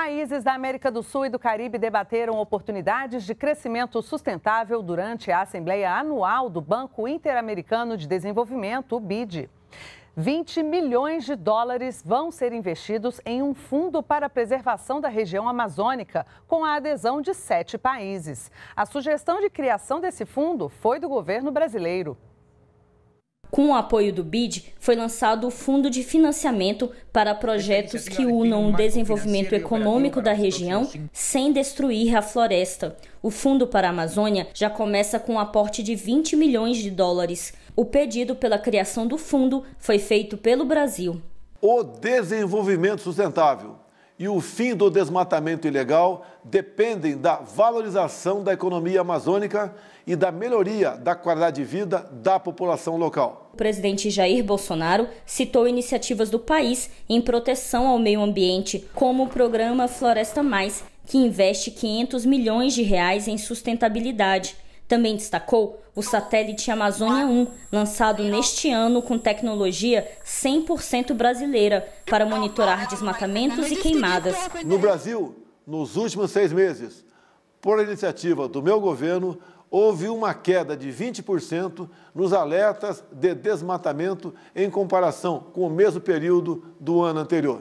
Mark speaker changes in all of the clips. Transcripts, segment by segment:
Speaker 1: Países da América do Sul e do Caribe debateram oportunidades de crescimento sustentável durante a Assembleia Anual do Banco Interamericano de Desenvolvimento, o BID. 20 milhões de dólares vão ser investidos em um fundo para a preservação da região amazônica, com a adesão de sete países. A sugestão de criação desse fundo foi do governo brasileiro. Com o apoio do BID,
Speaker 2: foi lançado o Fundo de Financiamento para projetos que unam o desenvolvimento econômico da região sem destruir a floresta. O Fundo para a Amazônia já começa com um aporte de 20 milhões de dólares. O pedido pela criação do fundo foi feito pelo Brasil.
Speaker 3: O desenvolvimento sustentável e o fim do desmatamento ilegal dependem da valorização da economia amazônica e da melhoria da qualidade de vida da população local.
Speaker 2: O presidente Jair Bolsonaro citou iniciativas do país em proteção ao meio ambiente, como o programa Floresta Mais, que investe 500 milhões de reais em sustentabilidade. Também destacou o satélite Amazônia 1, lançado neste ano com tecnologia 100% brasileira para monitorar desmatamentos e queimadas. No
Speaker 3: Brasil, nos últimos seis meses, por iniciativa do meu governo, houve uma queda de 20% nos alertas de desmatamento em comparação com o mesmo período do ano anterior.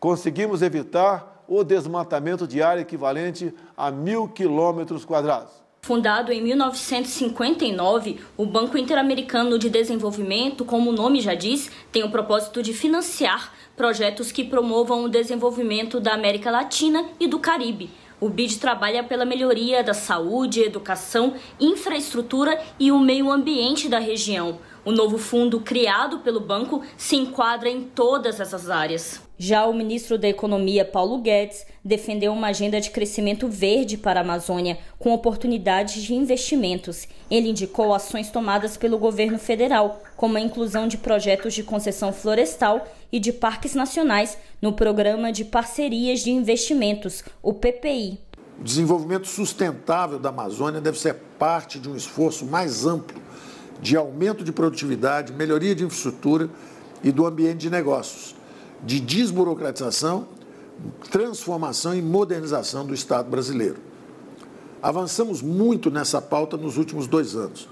Speaker 3: Conseguimos evitar o desmatamento de área equivalente a mil quilômetros quadrados.
Speaker 2: Fundado em 1959, o Banco Interamericano de Desenvolvimento, como o nome já diz, tem o propósito de financiar projetos que promovam o desenvolvimento da América Latina e do Caribe, o BID trabalha pela melhoria da saúde, educação, infraestrutura e o meio ambiente da região. O novo fundo criado pelo banco se enquadra em todas essas áreas. Já o ministro da Economia, Paulo Guedes, defendeu uma agenda de crescimento verde para a Amazônia, com oportunidades de investimentos. Ele indicou ações tomadas pelo governo federal, como a inclusão de projetos de concessão florestal e de Parques Nacionais no Programa de Parcerias de Investimentos, o PPI.
Speaker 4: O desenvolvimento sustentável da Amazônia deve ser parte de um esforço mais amplo de aumento de produtividade, melhoria de infraestrutura e do ambiente de negócios, de desburocratização, transformação e modernização do Estado brasileiro. Avançamos muito nessa pauta nos últimos dois anos.